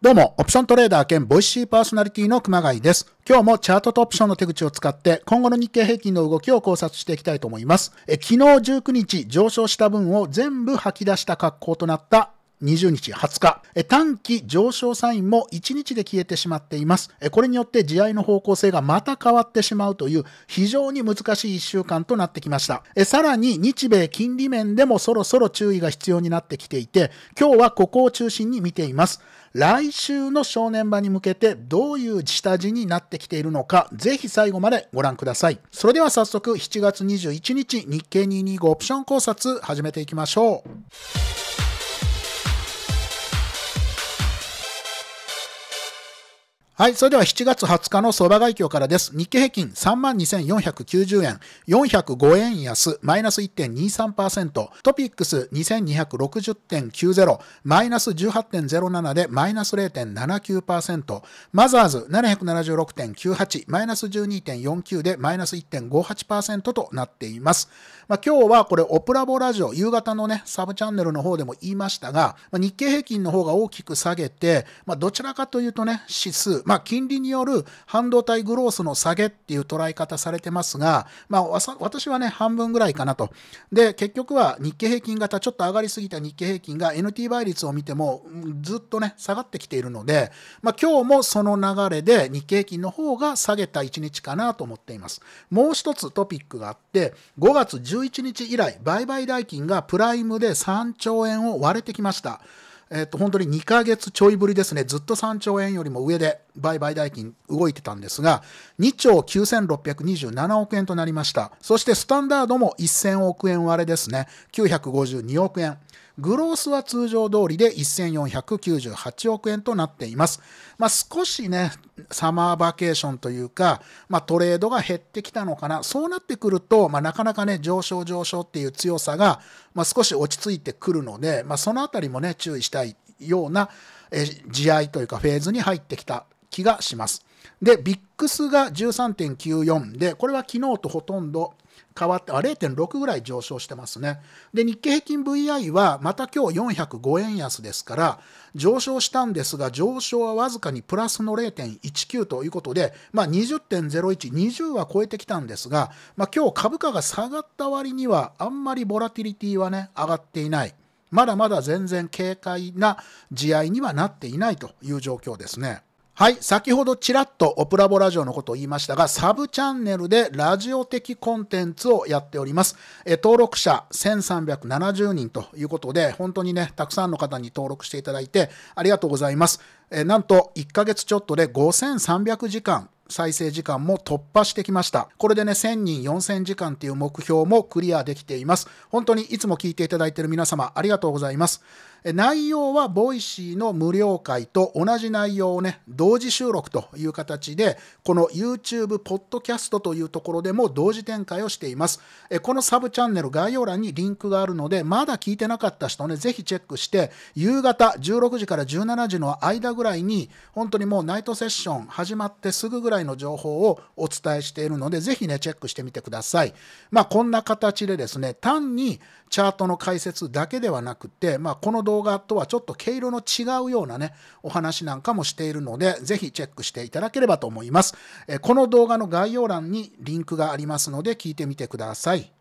どうも、オプショントレーダー兼ボイシーパーソナリティの熊谷です。今日もチャートとオプションの手口を使って、今後の日経平均の動きを考察していきたいと思います。え昨日19日上昇した分を全部吐き出した格好となった20日、20日、え短期上昇サインも1日で消えてしまっています。えこれによって地合の方向性がまた変わってしまうという非常に難しい1週間となってきました。えさらに日米金利面でもそろそろ注意が必要になってきていて、今日はここを中心に見ています。来週の正念場に向けてどういう下地になってきているのか、ぜひ最後までご覧ください。それでは早速7月21日日経225オプション考察始めていきましょう。はい、それでは7月20日の相場外況からです。日経平均32,490円、405円安、マイナス1.23%、トピックス2260.90、マイナス18.07でマイナス0.79%、マザーズ776.98、マイナス12.49でマイナス1.58%となっています。まあ、今日はこれオプラボラジオ、夕方のね、サブチャンネルの方でも言いましたが、まあ、日経平均の方が大きく下げて、まあ、どちらかというとね、指数、まあ、金利による半導体グロースの下げっていう捉え方されてますが、まあ、私はね、半分ぐらいかなと。で、結局は日経平均型、ちょっと上がりすぎた日経平均が NT 倍率を見ても、ずっとね、下がってきているので、まあ、今日もその流れで日経平均の方が下げた1日かなと思っています。もう一つトピックがあって、5月11日以来、売買代金がプライムで3兆円を割れてきました。えっと、本当に2ヶ月ちょいぶりですね、ずっと3兆円よりも上で売買代金動いてたんですが、2兆9627億円となりました。そしてスタンダードも1000億円割れですね、952億円。グロースは通常通りで1498億円となっています。まあ、少しね、サマーバケーションというか、まあ、トレードが減ってきたのかな。そうなってくると、まあ、なかなかね、上昇上昇っていう強さが、まあ、少し落ち着いてくるので、まあ、そのあたりもね、注意したいような、え、試合というかフェーズに入ってきた気がします。で、ビックスが13.94で、これは昨日とほとんど変わって、あ、0.6ぐらい上昇してますね。で、日経平均 VI はまた今日405円安ですから、上昇したんですが、上昇はわずかにプラスの0.19ということで、まあ20.01、20は超えてきたんですが、まあ今日株価が下がった割には、あんまりボラティリティはね、上がっていない。まだまだ全然軽快な試合にはなっていないという状況ですね。はい。先ほどちらっとオプラボラジオのことを言いましたが、サブチャンネルでラジオ的コンテンツをやっております。え登録者1370人ということで、本当にね、たくさんの方に登録していただいてありがとうございます。えなんと1ヶ月ちょっとで5300時間再生時間も突破してきました。これでね、1000人4000時間っていう目標もクリアできています。本当にいつも聞いていただいている皆様、ありがとうございます。内容は、ボイシーの無料会と同じ内容をね、同時収録という形で、この YouTube、ポッドキャストというところでも同時展開をしています。このサブチャンネル概要欄にリンクがあるので、まだ聞いてなかった人ね、ぜひチェックして、夕方16時から17時の間ぐらいに、本当にもうナイトセッション始まってすぐぐらい外の情報をお伝えしているので、ぜひね、チェックしてみてください。まあ、こんな形でですね、単にチャートの解説だけではなくて、まあ、この動画とはちょっと毛色の違うようなね、お話なんかもしているので、ぜひチェックしていただければと思います。えこの動画の概要欄にリンクがありますので、聞いてみてください。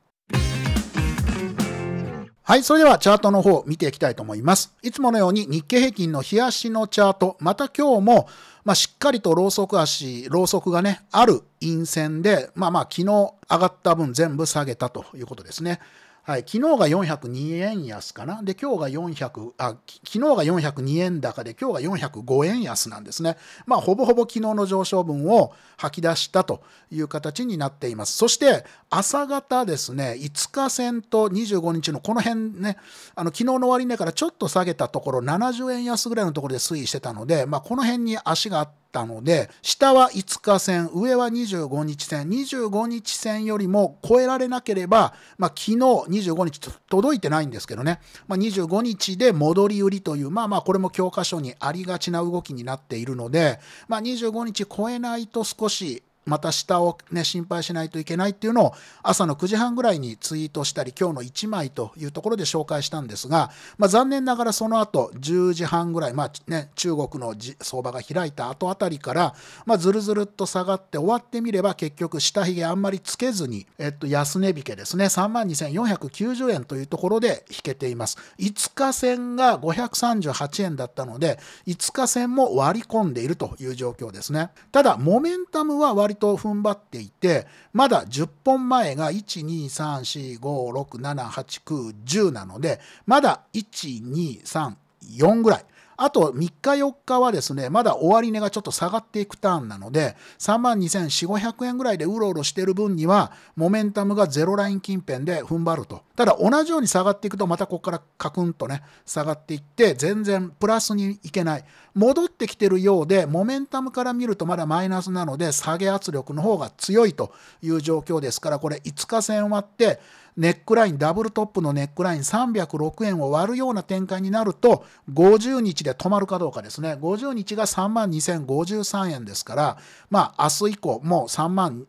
はい。それではチャートの方を見ていきたいと思います。いつものように日経平均の日足のチャート、また今日もまあ、しっかりとろうそく足、ろうそくがね、ある陰線で、まあまあ昨日上がった分全部下げたということですね。はい、昨日が402円安かな。で、今日が400、あ、昨日が402円高で、今日が405円安なんですね。まあ、ほぼほぼ昨日の上昇分を吐き出したという形になっています。そして、朝方ですね、5日線と25日のこの辺ね、あの、昨日の終値からちょっと下げたところ、70円安ぐらいのところで推移してたので、まあ、この辺に足があって、ったので、下は5日線、上は25日線、25日線よりも超えられなければ、まあ、昨日25日届いてないんですけどね、まあ、25日で戻り売りという、まあまあこれも教科書にありがちな動きになっているので、まあ、25日超えないと少しまた下をね、心配しないといけないっていうのを朝の9時半ぐらいにツイートしたり、今日の1枚というところで紹介したんですが、まあ、残念ながらその後10時半ぐらい、まあね、中国の相場が開いた後あたりから、まあ、ずるずるっと下がって終わってみれば結局下髭あんまりつけずに、えっと、安値引けですね、32,490円というところで引けています。5日線が538円だったので、5日線も割り込んでいるという状況ですね。ただ、モメンタムは割と踏ん張っていてまだ10本前が12345678910なのでまだ1234ぐらい。あと3日4日はですね、まだ終値がちょっと下がっていくターンなので、32,400500円ぐらいでうろうろしている分には、モメンタムがゼロライン近辺で踏ん張ると。ただ同じように下がっていくと、またここからカクンとね、下がっていって、全然プラスにいけない。戻ってきてるようで、モメンタムから見るとまだマイナスなので、下げ圧力の方が強いという状況ですから、これ5日線割って、ネックライン、ダブルトップのネックライン306円を割るような展開になると、50日で止まるかどうかですね。50日が3万2053円ですから、まあ明日以降、もう3万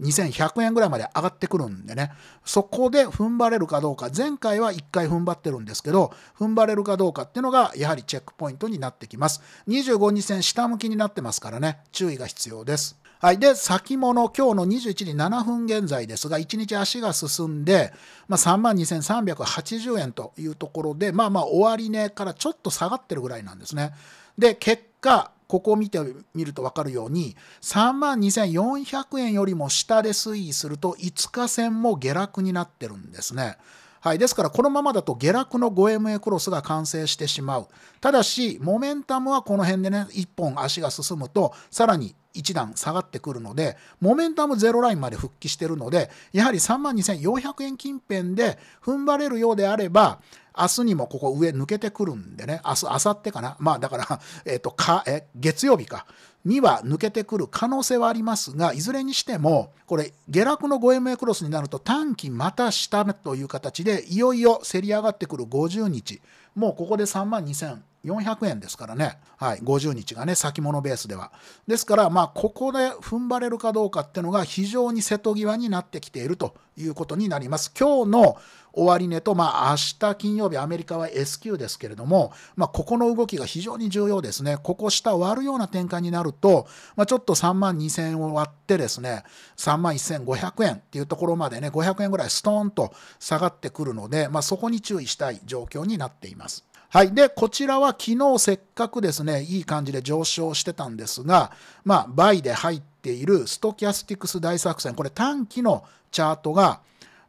2100円ぐらいまで上がってくるんでね、そこで踏ん張れるかどうか、前回は1回踏ん張ってるんですけど、踏ん張れるかどうかっていうのが、やはりチェックポイントになってきます。25日線下向きになってますからね、注意が必要です。はい。で、先物、今日の21時7分現在ですが、1日足が進んで、まあ、32,380円というところで、まあまあ、終値からちょっと下がってるぐらいなんですね。で、結果、ここを見てみると分かるように3万2400円よりも下で推移すると5日線も下落になってるんですね。はい、ですからこのままだと下落の 5MA クロスが完成してしまうただしモメンタムはこの辺でね1本足が進むとさらに1段下がってくるのでモメンタムゼロラインまで復帰してるのでやはり3万2400円近辺で踏ん張れるようであれば明日にもここ上抜けてくるんでね、明日、明後日かな。まあだから、えっ、ー、と、か、え、月曜日か。には抜けてくる可能性はありますが、いずれにしても、これ、下落の 5MA クロスになると短期また下という形で、いよいよ競り上がってくる50日、もうここで3万2000。400円ですからね、はい、50日がね、先物ベースでは。ですから、まあ、ここで踏ん張れるかどうかっていうのが非常に瀬戸際になってきているということになります。今日の終値と、まあ、明日金曜日、アメリカは S q ですけれども、まあ、ここの動きが非常に重要ですね。ここ下割るような展開になると、まあ、ちょっと3万2000円を割ってですね、3万1500円っていうところまでね、500円ぐらいストーンと下がってくるので、まあ、そこに注意したい状況になっています。はい。で、こちらは昨日せっかくですね、いい感じで上昇してたんですが、まあ、倍で入っているストキャスティクス大作戦、これ短期のチャートが、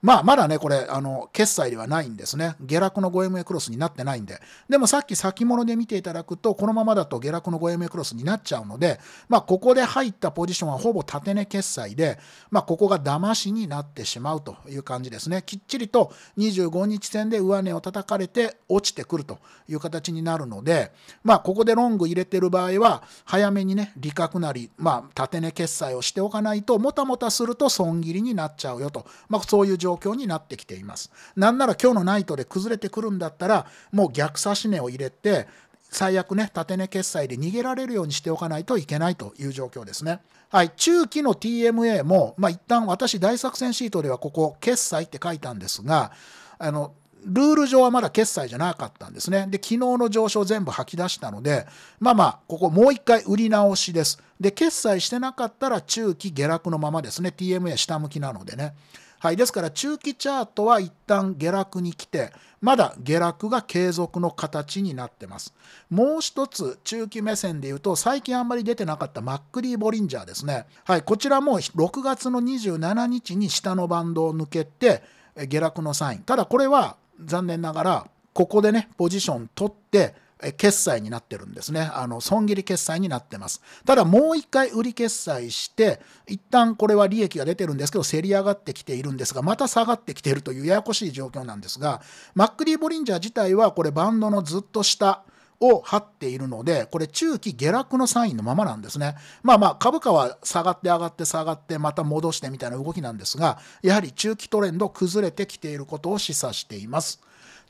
まあ、まだね、これ、あの、決済ではないんですね。下落の 5MA クロスになってないんで。でもさっき先物で見ていただくと、このままだと下落の 5MA クロスになっちゃうので、まあ、ここで入ったポジションはほぼ縦値決済で、まあ、ここが騙しになってしまうという感じですね。きっちりと25日線で上値を叩かれて落ちてくるという形になるので、まあ、ここでロング入れてる場合は、早めにね、利確なり、まあ、縦値決済をしておかないと、もたもたすると損切りになっちゃうよと。まあ、そういう状状況になってきています。なんなら今日のナイトで崩れてくるんだったら、もう逆差し値を入れて、最悪ね、縦値決済で逃げられるようにしておかないといけないという状況ですね。はい、中期の TMA も、まあ、一旦私大作戦シートではここ、決済って書いたんですが、あの、ルール上はまだ決済じゃなかったんですね。で、昨日の上昇全部吐き出したので、まあまあ、ここもう一回売り直しです。で、決済してなかったら中期下落のままですね。TMA 下向きなのでね。はい、ですから中期チャートは一旦下落に来て、まだ下落が継続の形になってます。もう一つ、中期目線で言うと、最近あんまり出てなかったマックリー・ボリンジャーですね。はい、こちらも6月の27日に下のバンドを抜けて、下落のサイン。ただこれは残念ながら、ここでね、ポジション取って、決済になってるんですね。あの、損切り決済になってます。ただもう一回売り決済して、一旦これは利益が出てるんですけど、競り上がってきているんですが、また下がってきているというややこしい状況なんですが、マックリー・ボリンジャー自体はこれバンドのずっと下、を張っているので、これ中期下落のサインのままなんですね。まあまあ株価は下がって上がって下がってまた戻してみたいな動きなんですが、やはり中期トレンド崩れてきていることを示唆しています。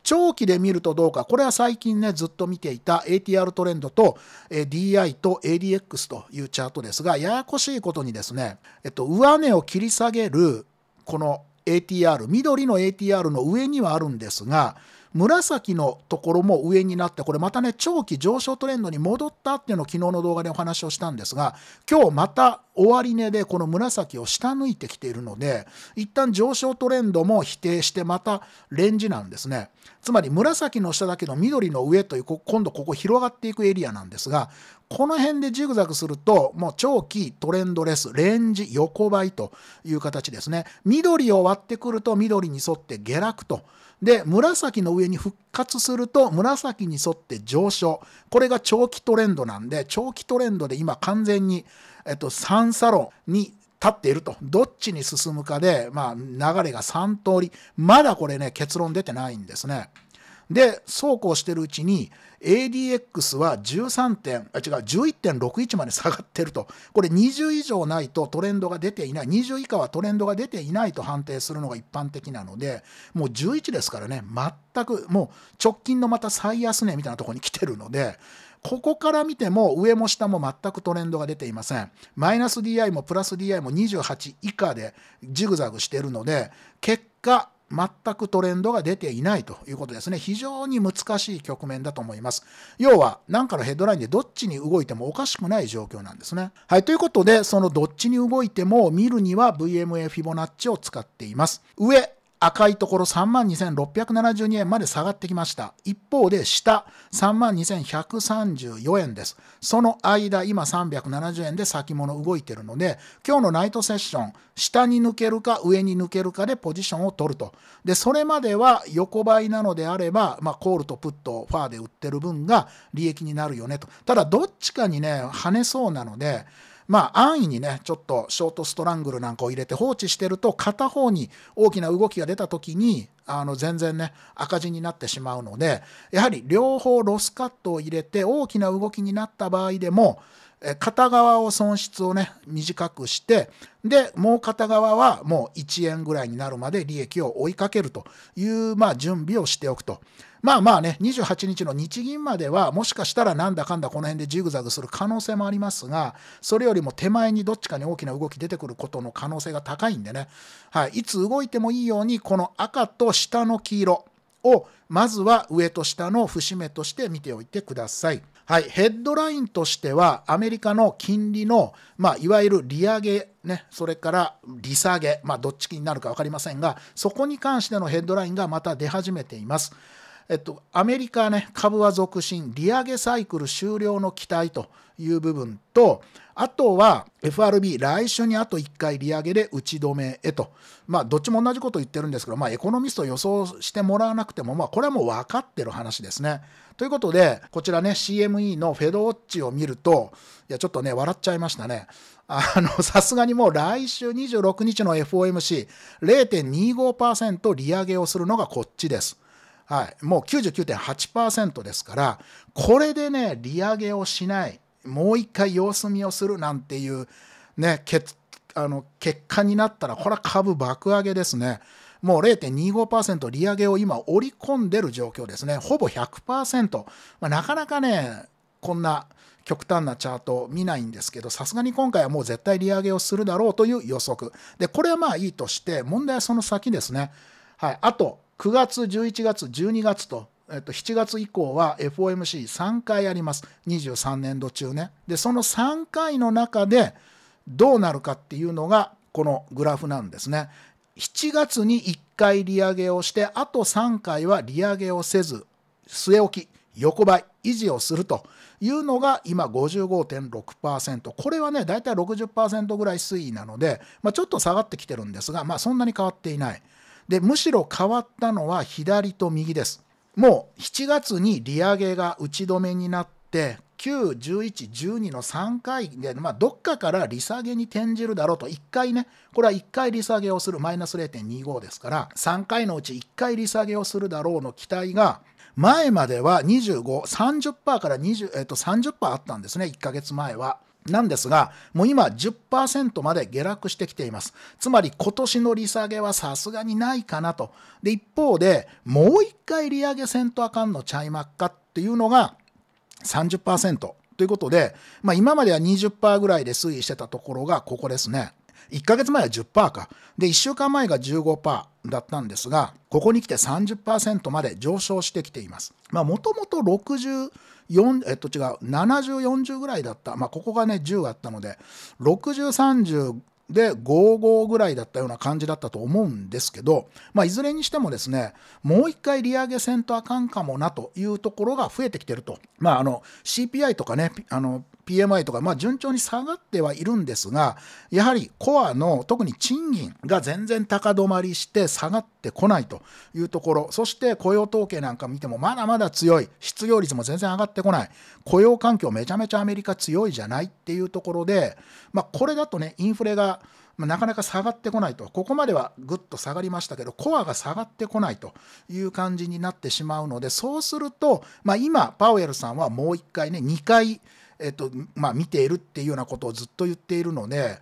長期で見るとどうか、これは最近ね、ずっと見ていた ATR トレンドと、え DI と ADX というチャートですが、ややこしいことにですね、えっと、上値を切り下げる、この ATR、緑の ATR の上にはあるんですが、紫のところも上になって、これまたね、長期上昇トレンドに戻ったっていうのを昨日の動画でお話をしたんですが、今日また終値でこの紫を下抜いてきているので、一旦上昇トレンドも否定して、またレンジなんですね。つまり紫の下だけど緑の上という、今度ここ広がっていくエリアなんですが、この辺でジグザグすると、もう長期トレンドレス、レンジ横ばいという形ですね。緑を割ってくると緑に沿って下落と。で、紫の上に復活すると、紫に沿って上昇。これが長期トレンドなんで、長期トレンドで今完全に、えっと、三サロンに立っていると。どっちに進むかで、まあ、流れが3通り。まだこれね、結論出てないんですね。で、そうこうしてるうちに、ADX は13点、あ、違う、11.61まで下がってると。これ20以上ないとトレンドが出ていない。20以下はトレンドが出ていないと判定するのが一般的なので、もう11ですからね、全く、もう直近のまた最安値みたいなところに来てるので、ここから見ても上も下も全くトレンドが出ていません。マイナス DI もプラス DI も28以下でジグザグしているので、結果、全くトレンドが出ていないということですね。非常に難しい局面だと思います。要は、何かのヘッドラインでどっちに動いてもおかしくない状況なんですね。はい、ということで、そのどっちに動いても見るには VMA フィボナッチを使っています。上、赤いところ32,672円まで下がってきました。一方で下32,134円です。その間今370円で先物動いてるので今日のナイトセッション下に抜けるか上に抜けるかでポジションを取ると。で、それまでは横ばいなのであれば、まあ、コールとプットファーで売ってる分が利益になるよねと。ただどっちかにね跳ねそうなのでまあ安易にねちょっとショートストラングルなんかを入れて放置してると片方に大きな動きが出た時にあの全然ね赤字になってしまうのでやはり両方ロスカットを入れて大きな動きになった場合でも片側を損失をね短くしてでもう片側はもう1円ぐらいになるまで利益を追いかけるというまあ準備をしておくと。まあまあね、28日の日銀までは、もしかしたらなんだかんだこの辺でジグザグする可能性もありますが、それよりも手前にどっちかに大きな動き出てくることの可能性が高いんでね、はい、いつ動いてもいいように、この赤と下の黄色を、まずは上と下の節目として見ておいてください。はい、ヘッドラインとしては、アメリカの金利の、まあ、いわゆる利上げ、ね、それから利下げ、まあ、どっちになるか分かりませんが、そこに関してのヘッドラインがまた出始めています。えっと、アメリカね、株は続伸、利上げサイクル終了の期待という部分と、あとは FRB、来週にあと1回利上げで打ち止めへと、まあ、どっちも同じこと言ってるんですけど、まあ、エコノミスト予想してもらわなくても、まあ、これはもう分かってる話ですね。ということで、こちらね、CME のフェドウォッチを見ると、いや、ちょっとね、笑っちゃいましたね。あの、さすがにもう来週26日の FOMC、0.25%利上げをするのがこっちです。はい、もう99.8%ですから、これでね、利上げをしない、もう一回様子見をするなんていう、ね、結あの結果になったら、これは株爆上げですね。もう0.25%利上げを今織り込んでる状況ですね。ほぼ100%。まあ、なかなかね、こんな極端なチャート見ないんですけど、さすがに今回はもう絶対利上げをするだろうという予測。で、これはまあいいとして、問題はその先ですね。はい。あと、9月、11月、12月と、えっと、7月以降は FOMC3 回あります。23年度中ね。で、その3回の中でどうなるかっていうのが、このグラフなんですね。7月に1回利上げをして、あと3回は利上げをせず、据え置き、横ばい、維持をするというのが今55.6%。これはね、だいたい60%ぐらい推移なので、まあ、ちょっと下がってきてるんですが、まあ、そんなに変わっていない。でむしろ変わったのは左と右ですもう7月に利上げが打ち止めになって9、11、12の3回で、まあ、どっかから利下げに転じるだろうと、1回ね、これは1回利下げをする、マイナス0.25ですから、3回のうち1回利下げをするだろうの期待が、前までは25、30%から20、えっと、30%あったんですね、1ヶ月前は。なんですが、もう今10%まで下落してきています。つまり今年の利下げはさすがにないかなと。で、一方で、もう一回利上げせんとあかんのちゃいまっかっていうのが30%。ということで、まあ、今までは20%ぐらいで推移してたところがここですね。1ヶ月前は10%か。で、1週間前が15%だったんですが、ここに来て30%まで上昇してきています。まあ、もともと60、えっと違う70、40ぐらいだった、まあ、ここがね10あったので60、30で55ぐらいだったような感じだったと思うんですけど、まあ、いずれにしてもですねもう一回利上げせんとあかんかもなというところが増えてきてると、まあ、あの CPI とかねあの PMI とか、まあ、順調に下がってはいるんですが、やはりコアの特に賃金が全然高止まりして下がってこないというところ、そして雇用統計なんか見てもまだまだ強い、失業率も全然上がってこない、雇用環境めちゃめちゃアメリカ強いじゃないっていうところで、まあ、これだとね、インフレがまなかなか下がってこないと、ここまではぐっと下がりましたけど、コアが下がってこないという感じになってしまうので、そうすると、まあ、今、パウエルさんはもう1回ね、2回、えっとまあ、見ているっていうようなことをずっと言っているので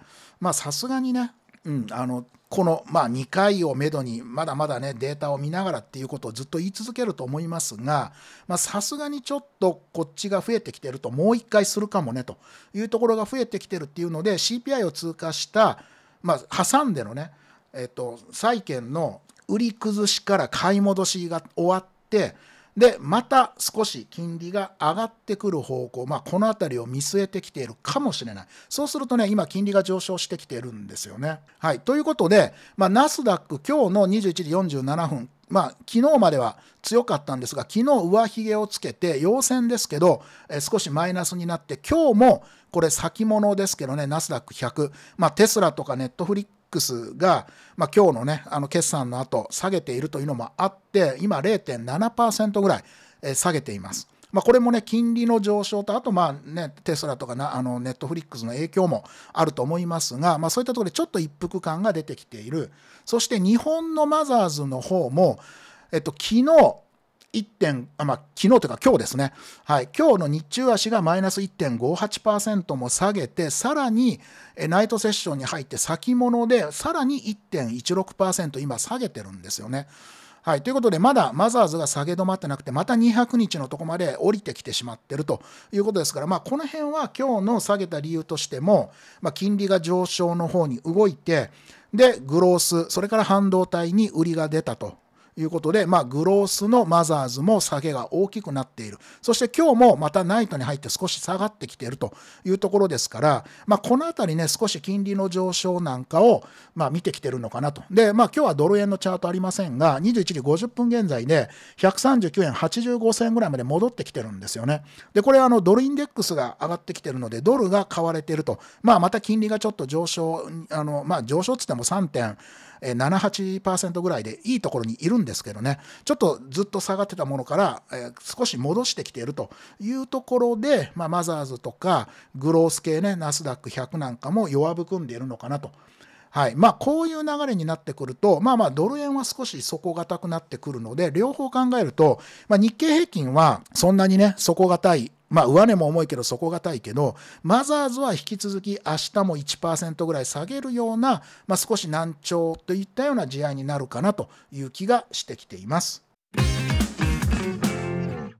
さすがにね、うん、あのこの、まあ、2回をめどにまだまだねデータを見ながらっていうことをずっと言い続けると思いますがさすがにちょっとこっちが増えてきてるともう1回するかもねというところが増えてきてるっていうので CPI を通過した、まあ、挟んでのね、えっと、債券の売り崩しから買い戻しが終わってで、また少し金利が上がってくる方向、まあ、この辺りを見据えてきているかもしれない。そうするとね、今、金利が上昇してきてるんですよね。はい。ということで、まあ、ナスダック、今日の21時47分、まあ、昨日までは強かったんですが、昨日上髭をつけて、陽線ですけど、え少しマイナスになって、今日もこれ先物ですけどね、ナスダック100、まあ、テスラとかネットフリッックスが、まあ、今日のね、あの決算の後、下げているというのもあって、今0.7%ぐらい、え下げています。まあ、これもね、金利の上昇と、あとまあね、テスラとかな、あの、ネットフリックスの影響もあると思いますが、まあそういったところでちょっと一服感が出てきている。そして日本のマザーズの方も、えっと、昨日、1点、まあ、昨日というか今日ですね、はい、今日の日中足がマイナス1.58%も下げて、さらにナイトセッションに入って先物で、さらに1.16%今下げてるんですよね。はい、ということで、まだマザーズが下げ止まってなくて、また200日のとこまで降りてきてしまってるということですから、まあ、この辺は今日の下げた理由としても、まあ、金利が上昇の方に動いて、で、グロース、それから半導体に売りが出たということで、まあ、グロースのマザーズも下げが大きくなっている。そして今日もまたナイトに入って少し下がってきているというところですから、まあ、このあたりね、少し金利の上昇なんかを、まあ、見てきてるのかなと。で、まあ、今日はドル円のチャートありませんが、21時50分現在で、139円85銭ぐらいまで戻ってきてるんですよね。で、これ、あの、ドルインデックスが上がってきてるので、ドルが買われてると。まあ、また金利がちょっと上昇、あの、まあ、上昇つっても3点、えー、78%ぐらいでいいところにいるんですけどね、ちょっとずっと下がってたものから、えー、少し戻してきているというところで、まあ、マザーズとかグロース系ね、ナスダック100なんかも弱含んでいるのかなと。はいまあ、こういう流れになってくると、まあ、まあドル円は少し底堅くなってくるので、両方考えると、まあ、日経平均はそんなにね、底堅いまあ、上値も重いけど底堅いけど、マザーズは引き続き明日も1%ぐらい下げるような、まあ、少し難聴といったような試合になるかなという気がしてきています。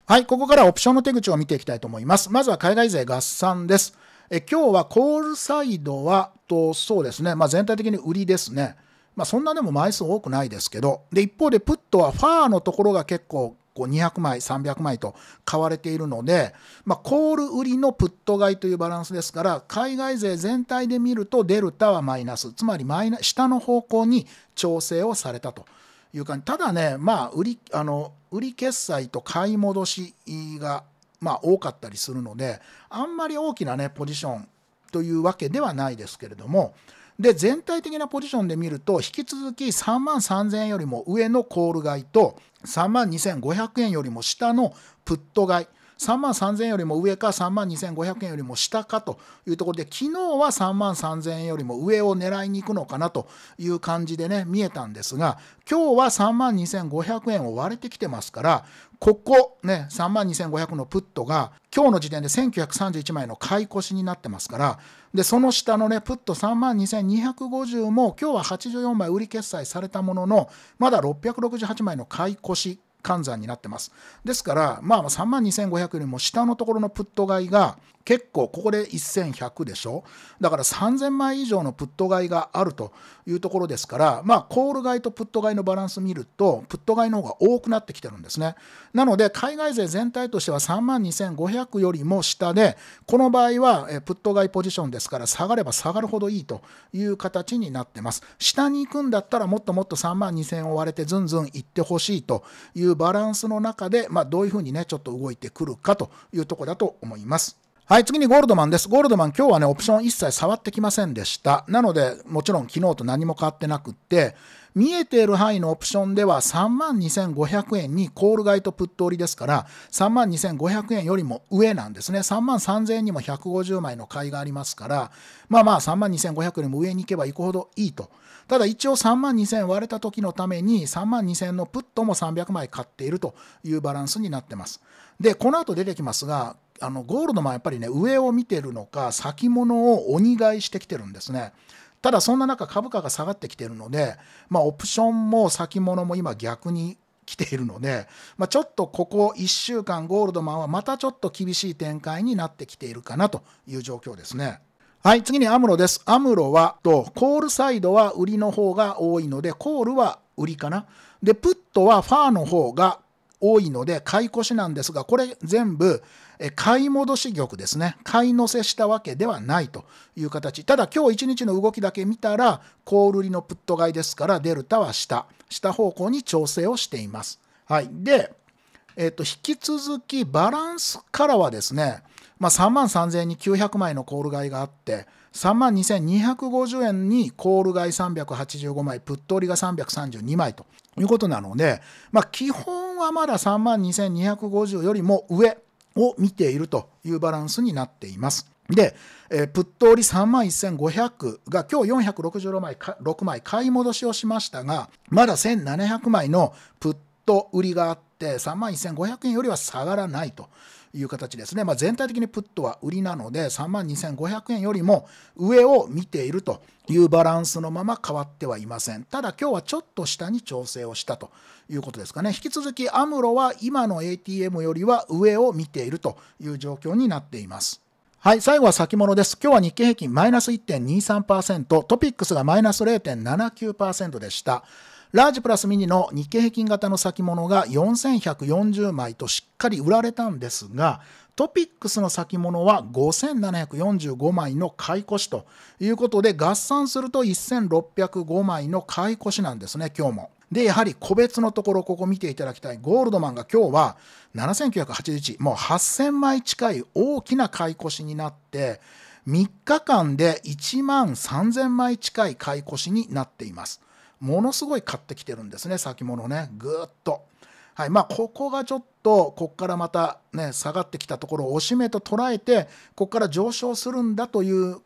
はい、ここからオプションの手口を見ていきたいと思います。まずは海外勢合算です。え今日はコールサイドは、とそうですね、まあ、全体的に売りですね。まあ、そんなでも枚数多くないですけど、で、一方でプットはファーのところが結構個200枚300枚と買われているので、まあ、コール売りのプット買いというバランスですから海外勢全体で見るとデルタはマイナスつまりマイナ下の方向に調整をされたという感じただね、まあ、売りあの売り決済と買い戻しが、まあ、多かったりするのであんまり大きな、ね、ポジションというわけではないですけれども、で全体的なポジションで見ると引き続き3万3000円よりも上のコール買いと3万2500円よりも下のプット買い3万3000円よりも上か3万2500円よりも下かというところで昨日は3万3000円よりも上を狙いに行くのかなという感じでね見えたんですが今日は3万2500円を割れてきてますからここね、3万2500のプットが、今日の時点で1931枚の買い越しになってますから、で、その下のね、プット3万2250も、今日は84枚売り決済されたものの、まだ668枚の買い越し換算になってます。ですから、まあ、3万2500よりも下のところのプット買いが結構ここで1100でしょだから3000枚以上のプット買いがあるというところですからまあコール買いとプット買いのバランス見るとプット買いの方が多くなってきてるんですねなので海外勢全体としては3万2500よりも下でこの場合はプット買いポジションですから下がれば下がるほどいいという形になってます下に行くんだったらもっともっと3万2000を割れてずんずん行ってほしいというバランスの中でまあどういうふうにねちょっと動いてくるかというとこだと思います。はい、次にゴールドマンです。ゴールドマン、今日はね、オプション一切触ってきませんでした。なので、もちろん昨日と何も変わってなくって、見えている範囲のオプションでは3万2500円にコール買いとプット売りですから3万2500円よりも上なんですね3万3000円にも150枚の買いがありますからまあまあ3万2500よりも上に行けば行くほどいいとただ一応3万2000割れた時のために3万2000のプットも300枚買っているというバランスになってますでこの後出てきますがあのゴールドもやっぱりね上を見てるのか先物を鬼買いしてきてるんですねただそんな中株価が下がってきているので、まあ、オプションも先物も今逆に来ているので、まあ、ちょっとここ1週間ゴールドマンはまたちょっと厳しい展開になってきているかなという状況ですね。はい、次にアムロです。アムロは、と、コールサイドは売りの方が多いので、コールは売りかな。で、プットはファーの方が多いので、買い越しなんですが、これ全部、買い戻し玉ですね買い乗せしたわけではないという形ただ今日1日の動きだけ見たらコール売りのプット買いですからデルタは下下方向に調整をしています。はい、で、えと引き続きバランスからはですね、まあ、3万3000円に900枚のコール買いがあって3万2250円にコール買い385枚プット売りが332枚ということなので、まあ、基本はまだ3万2250よりも上を見ているというバランスになっています。で、えー、プット売り3万1500が今日466枚6枚買い戻しをしましたが、まだ1700枚のプット売りがあって3万1500円よりは下がらないという形ですね。まあ、全体的にプットは売りなので、32,500万円よりも上を見ているというバランスのまま変わってはいません。ただ今日はちょっと下に調整をしたということですかね。引き続きアムロは今の ATM よりは上を見ているという状況になっています。はい、最後は先物です。今日は日経平均マイナス1.23%、トピックスがマイナス0.79%でした。ラージプラスミニの日経平均型の先物が4140枚としっかり売られたんですが、トピックスの先物は5745枚の買い越しということで、合算すると1605枚の買い越しなんですね、今日も。で、やはり個別のところ、ここ見ていただきたい。ゴールドマンが今日は7981、もう8000枚近い大きな買い越しになって、3日間で1万3000枚近い買い越しになっています。ものすごい買ってきてるんですね先物ねぐっと。はいまあ、ここがちょっとここからまた、ね、下がってきたところを押し目と捉えてここから上昇するんだという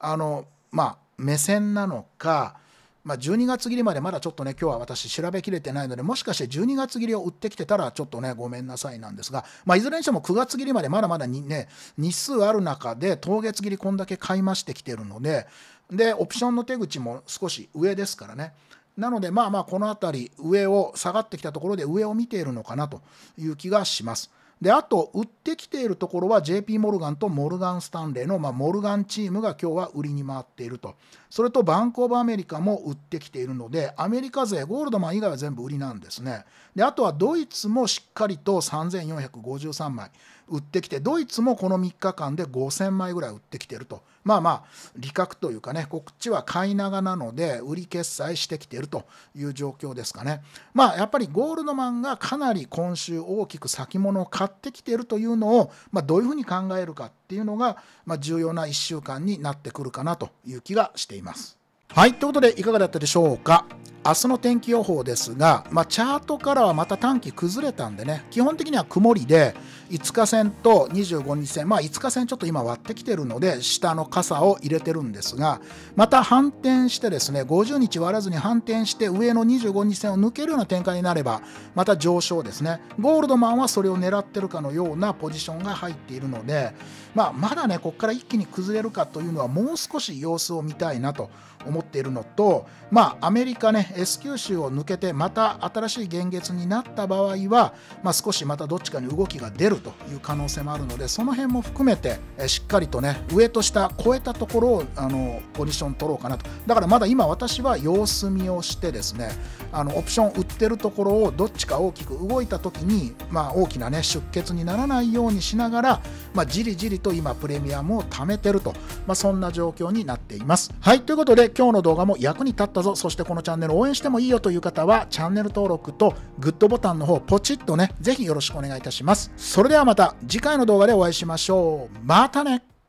あの、まあ、目線なのか、まあ、12月切りまでまだちょっとね今日は私調べきれてないのでもしかして12月切りを売ってきてたらちょっとねごめんなさいなんですが、まあ、いずれにしても9月切りまでまだまだに、ね、日数ある中で当月切りこんだけ買い増してきてるのででオプションの手口も少し上ですからねなのでまあまあこの辺り上を下がってきたところで上を見ているのかなという気がします。であと売ってきているところは JP モルガンとモルガン・スタンレーの、まあ、モルガンチームが今日は売りに回っているとそれとバンク・オブ・アメリカも売ってきているのでアメリカ勢ゴールドマン以外は全部売りなんですねであとはドイツもしっかりと3453枚売ってきてドイツもこの3日間で5000枚ぐらい売ってきてるとまあまあ利確というかねこっちは買い長なので売り決済してきてるという状況ですかねまあやっぱりゴールドマンがかなり今週大きく先物を買ってきてるというのを、まあ、どういうふうに考えるかっていうのが、まあ、重要な1週間になってくるかなという気がしています。はいということでいかがだったでしょうか明日の天気予報ですが、まあ、チャートからはまた短期崩れたんでね基本的には曇りで5日線と25日線、まあ、5日線ちょっと今割ってきてるので下の傘を入れてるんですがまた反転してですね50日割らずに反転して上の25日線を抜けるような展開になればまた上昇ですねゴールドマンはそれを狙ってるかのようなポジションが入っているので、まあ、まだねここから一気に崩れるかというのはもう少し様子を見たいなと思っているのとまあアメリカね S 九州を抜けてまた新しい現月になった場合は、まあ、少しまたどっちかに動きが出るるという可能性もあるのでその辺も含めてしっかりとね上と下超えたところをあのポジション取ろうかなとだからまだ今私は様子見をしてですねあのオプション売ってるところをどっちか大きく動いた時に、まあ、大きなね出血にならないようにしながら、まあ、じりじりと今プレミアムを貯めてると、まあ、そんな状況になっていますはいということで今日の動画も役に立ったぞそしてこのチャンネル応援してもいいよという方はチャンネル登録とグッドボタンの方ポチッとねぜひよろしくお願いいたしますそれそれではまた次回の動画でお会いしましょう。またね